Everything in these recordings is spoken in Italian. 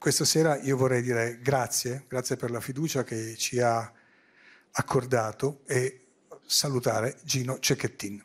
Questa sera io vorrei dire grazie, grazie per la fiducia che ci ha accordato e salutare Gino Cecchettin.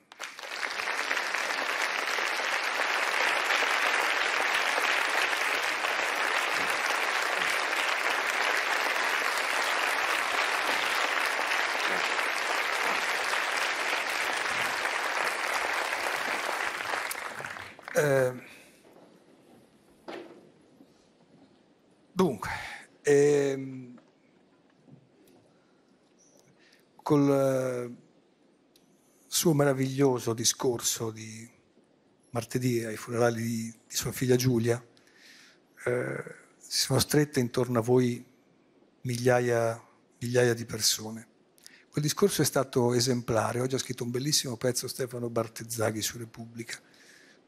meraviglioso discorso di martedì ai funerali di, di sua figlia Giulia, eh, si sono strette intorno a voi migliaia, migliaia di persone. Quel discorso è stato esemplare, oggi ha scritto un bellissimo pezzo Stefano Bartezzaghi su Repubblica.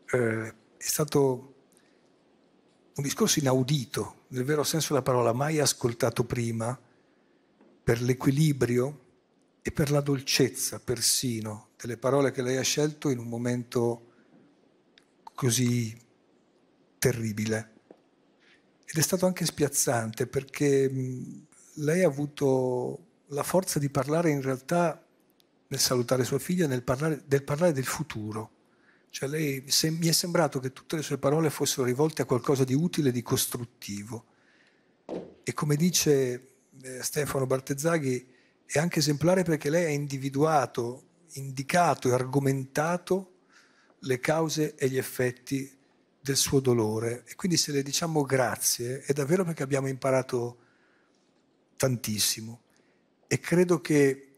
Eh, è stato un discorso inaudito, nel vero senso della parola, mai ascoltato prima, per l'equilibrio e per la dolcezza persino delle parole che lei ha scelto in un momento così terribile. Ed è stato anche spiazzante perché lei ha avuto la forza di parlare in realtà nel salutare sua figlia, nel parlare, del parlare del futuro. Cioè lei, se, mi è sembrato che tutte le sue parole fossero rivolte a qualcosa di utile, di costruttivo. E come dice eh, Stefano Bartezzaghi, è anche esemplare perché lei ha individuato indicato e argomentato le cause e gli effetti del suo dolore. E quindi se le diciamo grazie è davvero perché abbiamo imparato tantissimo. E credo che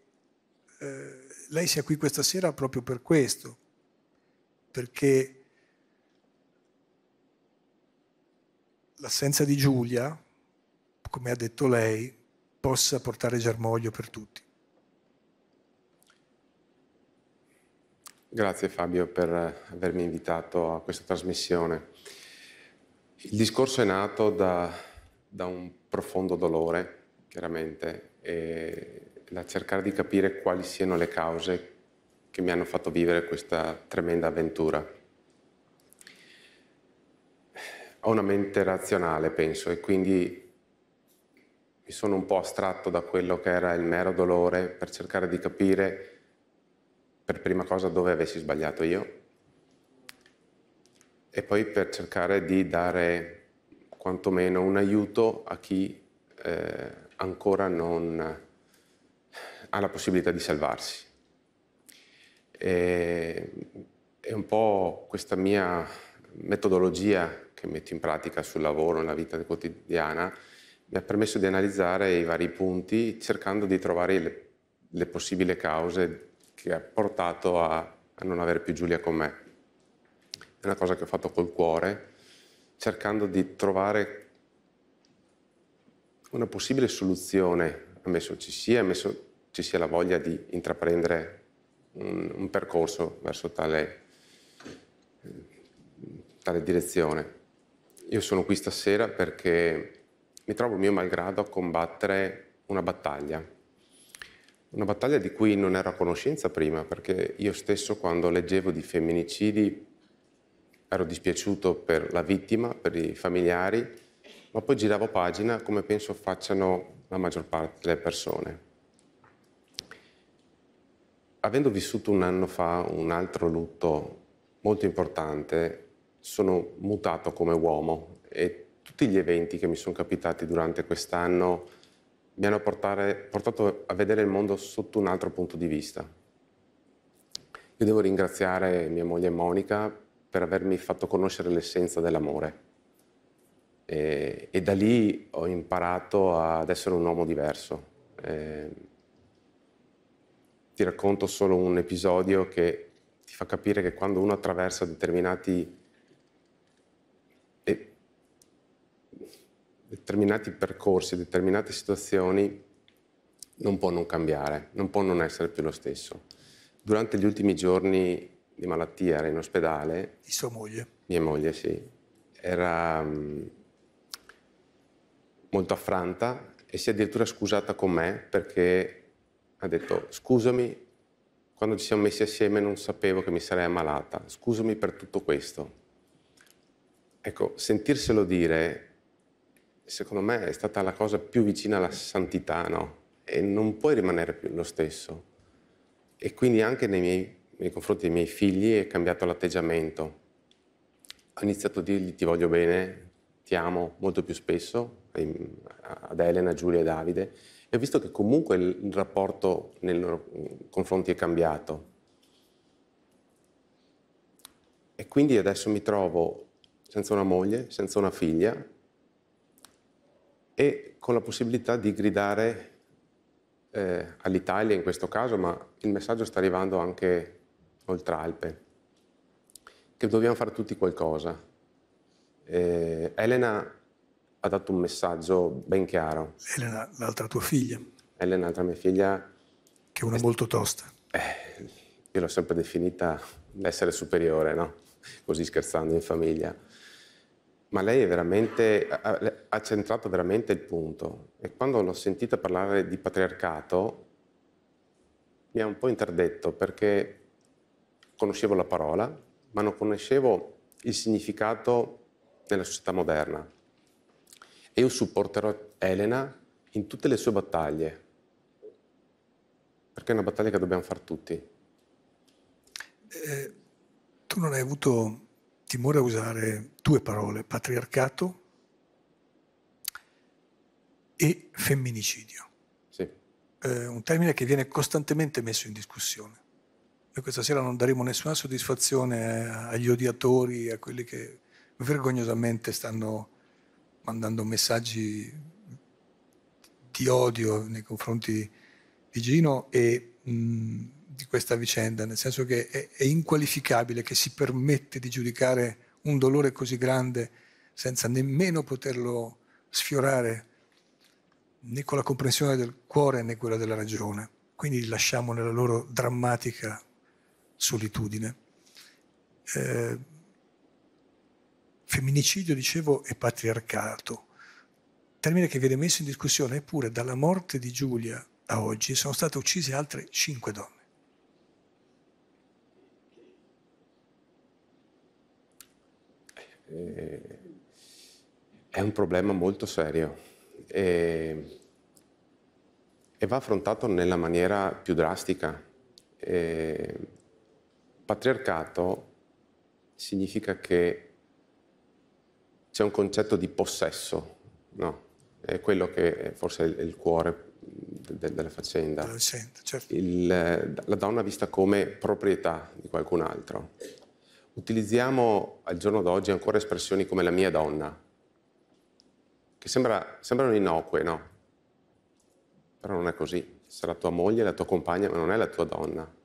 eh, lei sia qui questa sera proprio per questo, perché l'assenza di Giulia, come ha detto lei, possa portare germoglio per tutti. Grazie Fabio per eh, avermi invitato a questa trasmissione. Il discorso è nato da, da un profondo dolore, chiaramente, e da cercare di capire quali siano le cause che mi hanno fatto vivere questa tremenda avventura. Ho una mente razionale, penso, e quindi mi sono un po' astratto da quello che era il mero dolore per cercare di capire per prima cosa dove avessi sbagliato io e poi per cercare di dare quantomeno un aiuto a chi eh, ancora non ha la possibilità di salvarsi. E, è un po' questa mia metodologia che metto in pratica sul lavoro, nella vita quotidiana, mi ha permesso di analizzare i vari punti cercando di trovare le, le possibili cause che ha portato a, a non avere più Giulia con me. È una cosa che ho fatto col cuore, cercando di trovare una possibile soluzione, ammesso ci sia, ammesso ci sia la voglia di intraprendere un, un percorso verso tale, tale direzione. Io sono qui stasera perché mi trovo mio malgrado a combattere una battaglia una battaglia di cui non ero a conoscenza prima, perché io stesso quando leggevo di femminicidi ero dispiaciuto per la vittima, per i familiari, ma poi giravo pagina come penso facciano la maggior parte delle persone. Avendo vissuto un anno fa un altro lutto molto importante, sono mutato come uomo e tutti gli eventi che mi sono capitati durante quest'anno mi hanno portare, portato a vedere il mondo sotto un altro punto di vista. Io devo ringraziare mia moglie Monica per avermi fatto conoscere l'essenza dell'amore. E, e, da lì ho imparato ad essere un uomo diverso. E, ti racconto solo un episodio che ti fa capire che quando uno attraversa determinati determinati percorsi, determinate situazioni non può non cambiare, non può non essere più lo stesso. Durante gli ultimi giorni di malattia era in ospedale. Di sua moglie? Mia moglie, sì. Era mm, molto affranta e si è addirittura scusata con me perché ha detto scusami, quando ci siamo messi assieme non sapevo che mi sarei ammalata, scusami per tutto questo. Ecco, sentirselo dire secondo me è stata la cosa più vicina alla santità, no? E non puoi rimanere più lo stesso. E quindi anche nei, miei, nei confronti dei miei figli è cambiato l'atteggiamento. Ho iniziato a dirgli ti voglio bene, ti amo molto più spesso, ad Elena, Giulia e Davide, e ho visto che comunque il rapporto nei loro mm, confronti è cambiato. E quindi adesso mi trovo senza una moglie, senza una figlia, e con la possibilità di gridare eh, all'Italia in questo caso, ma il messaggio sta arrivando anche oltre Alpe, che dobbiamo fare tutti qualcosa. Eh, Elena ha dato un messaggio ben chiaro. Elena, l'altra tua figlia. Elena, l'altra mia figlia. Che è una è molto tosta. Eh, io l'ho sempre definita l'essere superiore, no? Così scherzando in famiglia. Ma lei è veramente, ha centrato veramente il punto. E quando l'ho sentita parlare di patriarcato, mi ha un po' interdetto perché conoscevo la parola, ma non conoscevo il significato nella società moderna. E io supporterò Elena in tutte le sue battaglie, perché è una battaglia che dobbiamo fare tutti. Eh, tu non hai avuto timore a usare due parole, patriarcato e femminicidio. Sì. Eh, un termine che viene costantemente messo in discussione. Noi questa sera non daremo nessuna soddisfazione agli odiatori, a quelli che vergognosamente stanno mandando messaggi di odio nei confronti di Gino e mh, mm, di questa vicenda, nel senso che è, è inqualificabile che si permette di giudicare un dolore così grande senza nemmeno poterlo sfiorare né con la comprensione del cuore né quella della ragione. Quindi lasciamo nella loro drammatica solitudine. Eh, femminicidio, dicevo, e patriarcato, termine che viene messo in discussione, eppure dalla morte di Giulia a oggi sono state uccise altre cinque donne. eh, è un problema molto serio e, e, va affrontato nella maniera più drastica. E, patriarcato significa che c'è un concetto di possesso, no? È quello che forse è il cuore della faccenda. Certo. Il, la donna vista come proprietà di qualcun altro utilizziamo al giorno d'oggi ancora espressioni come la mia donna, che sembra, sembrano innocue, no? Però non è così. Sarà tua moglie, la tua compagna, ma non è la tua donna.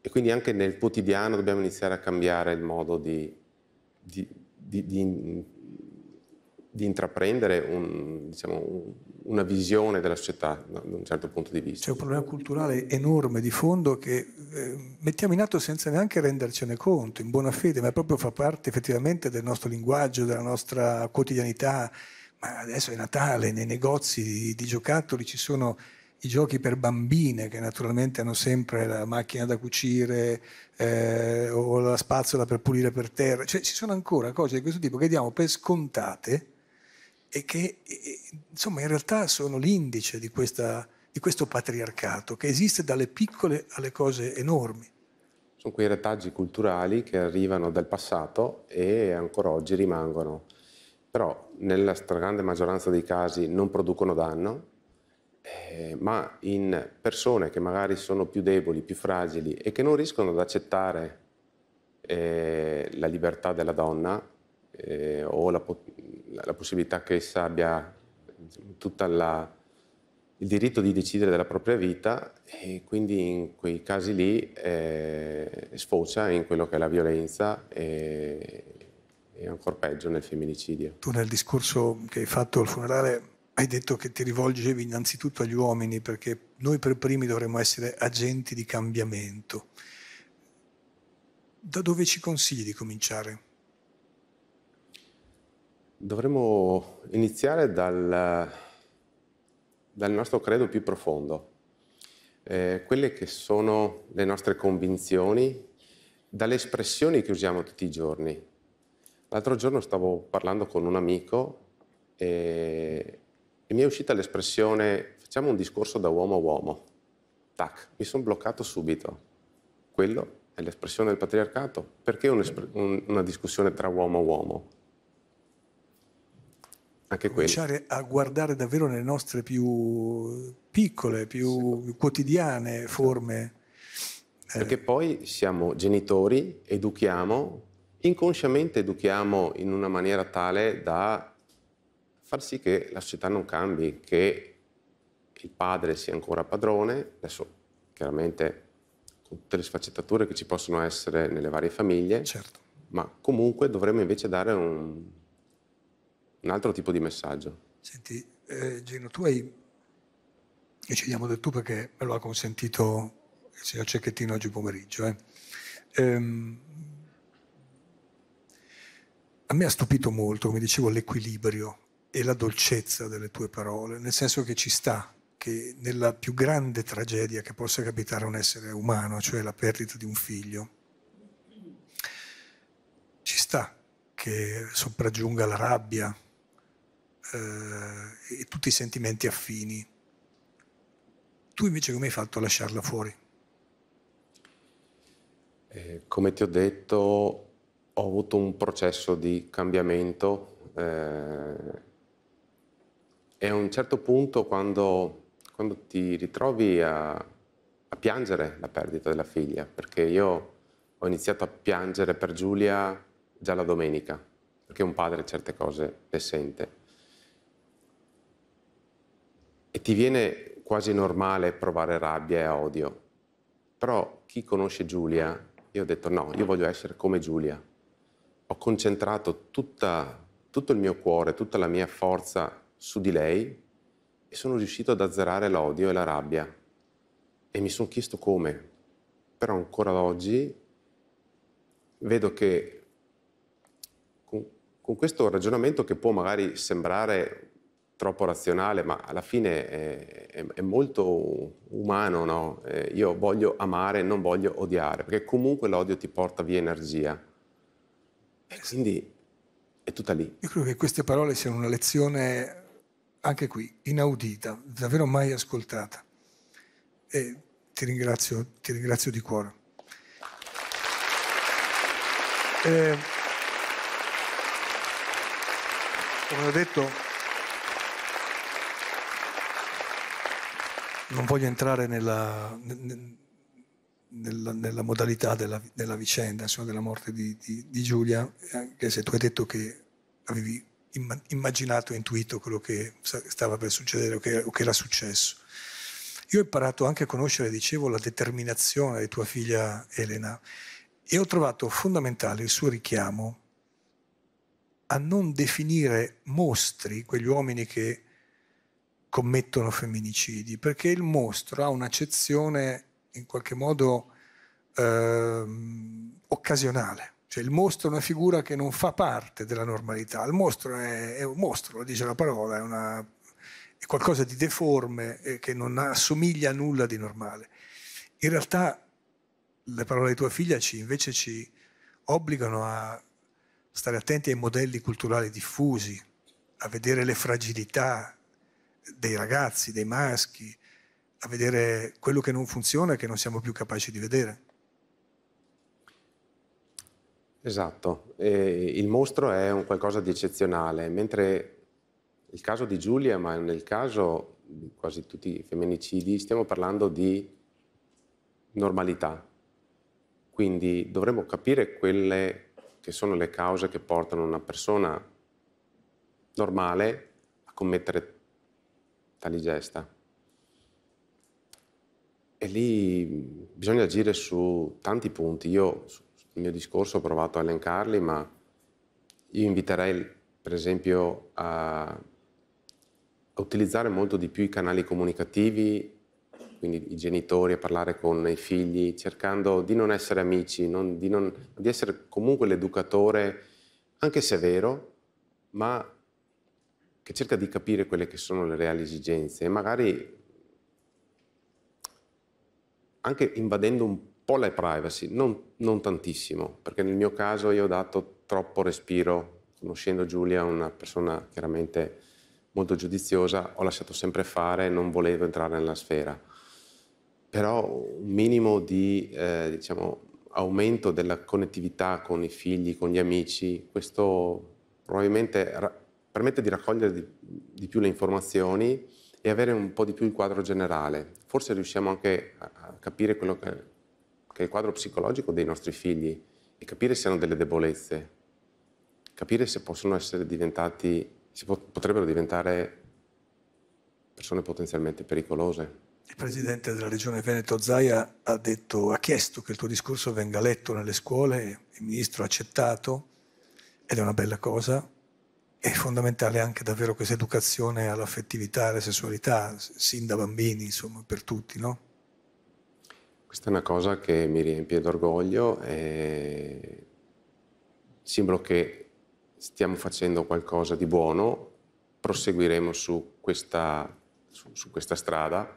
E quindi anche nel quotidiano dobbiamo iniziare a cambiare il modo di, di, di, di di intraprendere un, diciamo, una visione della società no, da un certo punto di vista. C'è un problema culturale enorme di fondo che eh, mettiamo in atto senza neanche rendercene conto, in buona fede, ma proprio fa parte effettivamente del nostro linguaggio, della nostra quotidianità. Ma adesso è Natale, nei negozi di, di giocattoli ci sono i giochi per bambine che naturalmente hanno sempre la macchina da cucire eh, o la spazzola per pulire per terra, cioè ci sono ancora cose di questo tipo che diamo per scontate e che insomma in realtà sono l'indice di, questa, di questo patriarcato che esiste dalle piccole alle cose enormi. Sono quei retaggi culturali che arrivano dal passato e ancora oggi rimangono, però nella stragrande maggioranza dei casi non producono danno, eh, ma in persone che magari sono più deboli, più fragili e che non riescono ad accettare eh, la libertà della donna eh, o la, la, la possibilità che essa abbia tutto il diritto di decidere della propria vita e quindi in quei casi lì eh, sfocia in quello che è la violenza e, e ancora peggio nel femminicidio. Tu nel discorso che hai fatto al funerale hai detto che ti rivolgevi innanzitutto agli uomini perché noi per primi dovremmo essere agenti di cambiamento. Da dove ci consigli di cominciare? Dovremmo iniziare dal, dal nostro credo più profondo, eh, quelle che sono le nostre convinzioni, dalle espressioni che usiamo tutti i giorni. L'altro giorno stavo parlando con un amico e, e mi è uscita l'espressione facciamo un discorso da uomo a uomo. Tac, mi sono bloccato subito. Quello è l'espressione del patriarcato. Perché un, una discussione tra uomo a uomo? Anche cominciare quello. a guardare davvero nelle nostre più piccole, più quotidiane forme. Perché eh. poi siamo genitori, educhiamo, inconsciamente educhiamo in una maniera tale da far sì che la società non cambi, che il padre sia ancora padrone, adesso chiaramente con tutte le sfaccettature che ci possono essere nelle varie famiglie, certo. ma comunque dovremmo invece dare un un altro tipo di messaggio. Senti, eh, Gino, tu hai, io ci diamo del tu perché me lo ha consentito il signor Cecchettino oggi pomeriggio. Eh. Ehm, a me ha stupito molto, come dicevo, l'equilibrio e la dolcezza delle tue parole, nel senso che ci sta che nella più grande tragedia che possa capitare a un essere umano, cioè la perdita di un figlio, ci sta che sopraggiunga la rabbia, eh, e tutti i sentimenti affini. Tu invece come hai fatto a lasciarla fuori? Eh, come ti ho detto, ho avuto un processo di cambiamento eh, e a un certo punto quando, quando ti ritrovi a, a piangere la perdita della figlia, perché io ho iniziato a piangere per Giulia già la domenica, perché un padre certe cose le sente e ti viene quasi normale provare rabbia e odio. Però chi conosce Giulia, io ho detto no, io voglio essere come Giulia. Ho concentrato tutta, tutto il mio cuore, tutta la mia forza su di lei e sono riuscito ad azzerare l'odio e la rabbia. E mi sono chiesto come. Però ancora oggi vedo che con, con questo ragionamento che può magari sembrare troppo razionale, ma alla fine è, è, è molto umano, no? eh, io voglio amare, non voglio odiare, perché comunque l'odio ti porta via energia. E quindi è tutta lì. Io credo che queste parole siano una lezione, anche qui, inaudita, davvero mai ascoltata. E ti ringrazio, ti ringrazio di cuore. Eh, come ho detto, non voglio entrare nella, nella, nella modalità della, della vicenda, insomma, della morte di, di, di, Giulia, anche se tu hai detto che avevi immaginato e intuito quello che stava per succedere o che, o che era successo. Io ho imparato anche a conoscere, dicevo, la determinazione di tua figlia Elena e ho trovato fondamentale il suo richiamo a non definire mostri quegli uomini che commettono femminicidi, perché il mostro ha un'accezione in qualche modo eh, occasionale. Cioè il mostro è una figura che non fa parte della normalità, il mostro è, è un mostro, lo dice la parola, è, una, è qualcosa di deforme eh, che non assomiglia a nulla di normale. In realtà le parole di tua figlia ci, invece ci obbligano a stare attenti ai modelli culturali diffusi, a vedere le fragilità, dei ragazzi, dei maschi, a vedere quello che non funziona e che non siamo più capaci di vedere. Esatto, eh, il mostro è un qualcosa di eccezionale, mentre il caso di Giulia, ma nel caso di quasi tutti i femminicidi, stiamo parlando di normalità. Quindi dovremmo capire quelle che sono le cause che portano una persona normale a commettere tali gesta. E lì bisogna agire su tanti punti. Io, nel mio discorso, ho provato a elencarli, ma io inviterei, per esempio, a utilizzare molto di più i canali comunicativi, quindi i genitori a parlare con i figli, cercando di non essere amici, non, di, non, di essere comunque l'educatore, anche se vero, ma che cerca di capire quelle che sono le reali esigenze e magari anche invadendo un po' la privacy, non, non tantissimo, perché nel mio caso io ho dato troppo respiro, conoscendo Giulia, una persona chiaramente molto giudiziosa, ho lasciato sempre fare, non volevo entrare nella sfera. Però un minimo di eh, diciamo, aumento della connettività con i figli, con gli amici, questo probabilmente permette di raccogliere di, di, più le informazioni e avere un po' di più il quadro generale. Forse riusciamo anche a capire quello che, che è il quadro psicologico dei nostri figli e capire se hanno delle debolezze, capire se possono essere diventati, se potrebbero diventare persone potenzialmente pericolose. Il presidente della regione Veneto Zaia ha, detto, ha chiesto che il tuo discorso venga letto nelle scuole, il ministro ha accettato ed è una bella cosa, è fondamentale anche davvero questa educazione all'affettività e alla sessualità, sin da bambini, insomma, per tutti, no? Questa è una cosa che mi riempie d'orgoglio e sembra che stiamo facendo qualcosa di buono, proseguiremo su questa, su, su questa strada.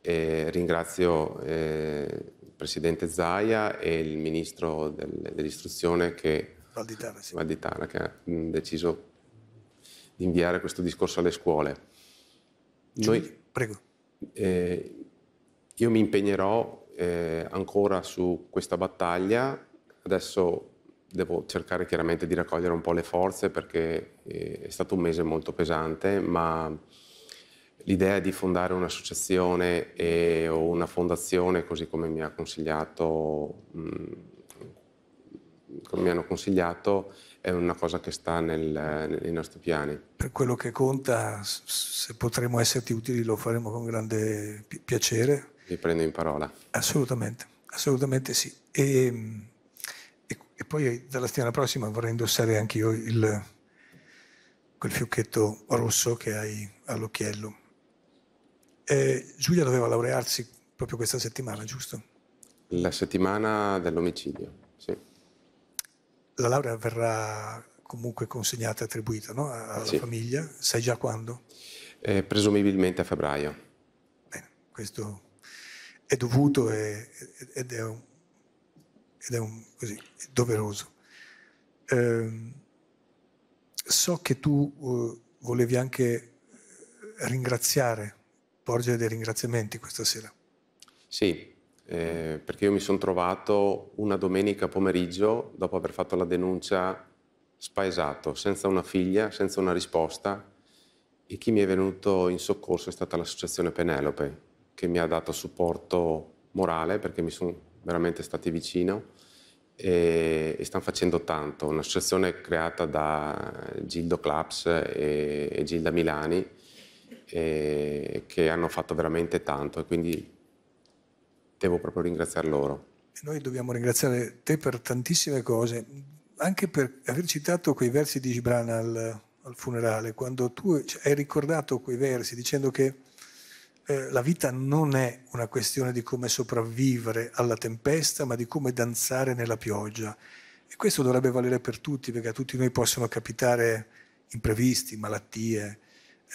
E ringrazio eh, il Presidente Zaia e il Ministro del, dell'Istruzione che Valditana, sì. Valditana, che ha mm, deciso di inviare questo discorso alle scuole. Noi, Prego. Eh, io mi impegnerò eh, ancora su questa battaglia, adesso devo cercare chiaramente di raccogliere un po' le forze perché eh, è stato un mese molto pesante, ma l'idea di fondare un'associazione o una fondazione, così come mi ha consigliato... Mh, come mi hanno consigliato, è una cosa che sta nel, nei nostri piani. Per quello che conta, se potremo esserti utili lo faremo con grande piacere. Vi prendo in parola. Assolutamente, assolutamente sì. E, e, e poi dalla settimana prossima vorrei indossare anche io il, quel fiocchetto rosso che hai all'occhiello. Eh, Giulia doveva laurearsi proprio questa settimana, giusto? La settimana dell'omicidio, sì la laurea verrà comunque consegnata e attribuita no? alla sì. famiglia, sai già quando? Eh, presumibilmente a febbraio. Bene, questo è dovuto e, ed è, un, ed è un, così, doveroso. Eh, so che tu uh, volevi anche ringraziare, porgere dei ringraziamenti questa sera. Sì, eh, perché io mi sono trovato una domenica pomeriggio, dopo aver fatto la denuncia, spaesato, senza una figlia, senza una risposta, e chi mi è venuto in soccorso è stata l'associazione Penelope, che mi ha dato supporto morale, perché mi sono veramente stati vicino, e, e stanno facendo tanto. Un'associazione creata da Gildo Claps e, e Gilda Milani, e, che hanno fatto veramente tanto, e quindi devo proprio ringraziare loro. Noi dobbiamo ringraziare te per tantissime cose, anche per aver citato quei versi di Gibran al, al funerale, quando tu cioè, hai ricordato quei versi dicendo che eh, la vita non è una questione di come sopravvivere alla tempesta, ma di come danzare nella pioggia. E questo dovrebbe valere per tutti, perché a tutti noi possono capitare imprevisti, malattie,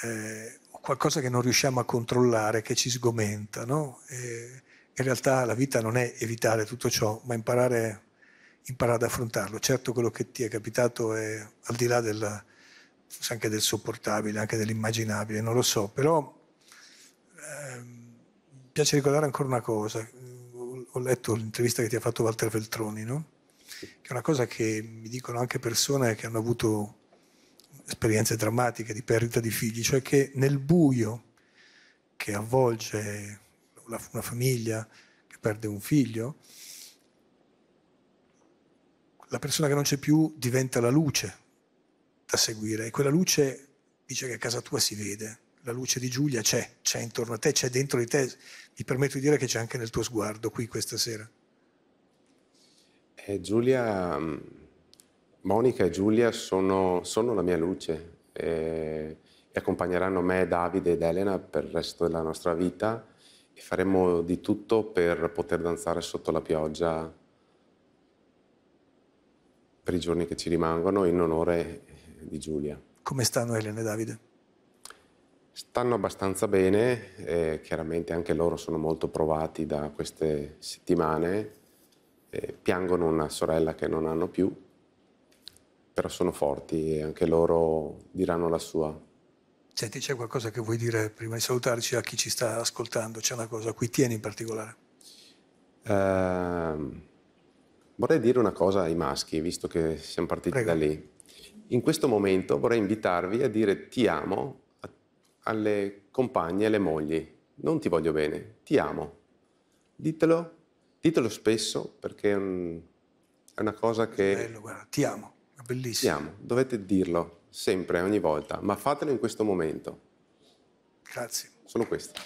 eh, qualcosa che non riusciamo a controllare, che ci sgomenta. No? E, in realtà la vita non è evitare tutto ciò, ma imparare, imparare ad affrontarlo. Certo quello che ti è capitato è al di là del, anche del sopportabile, anche dell'immaginabile, non lo so, però eh, mi piace ricordare ancora una cosa. Ho letto l'intervista che ti ha fatto Walter Veltroni, no? che è una cosa che mi dicono anche persone che hanno avuto esperienze drammatiche di perdita di figli, cioè che nel buio che avvolge una famiglia che perde un figlio, la persona che non c'è più diventa la luce da seguire e quella luce dice che a casa tua si vede, la luce di Giulia c'è, c'è intorno a te, c'è dentro di te, mi permetto di dire che c'è anche nel tuo sguardo qui questa sera. Eh, Giulia, mm, Monica e Giulia sono, sono la mia luce eh, e accompagneranno me, Davide ed Elena per il resto della nostra vita e faremo di tutto per poter danzare sotto la pioggia per i giorni che ci rimangono in onore di Giulia. Come stanno Elena e Davide? Stanno abbastanza bene, eh, chiaramente anche loro sono molto provati da queste settimane, eh, piangono una sorella che non hanno più, però sono forti e anche loro diranno la sua. Senti, c'è qualcosa che vuoi dire prima di salutarci a chi ci sta ascoltando? C'è una cosa a cui tieni in particolare? Uh, vorrei dire una cosa ai maschi, visto che siamo partiti Prego. da lì. In questo momento vorrei invitarvi a dire ti amo alle compagne alle mogli. Non ti voglio bene, ti amo. Ditelo, ditelo spesso perché è, è una cosa che... Bello, guarda, ti amo, è bellissimo. Ti amo, dovete dirlo sempre, ogni volta, ma fatelo in questo momento. Grazie. Solo questo.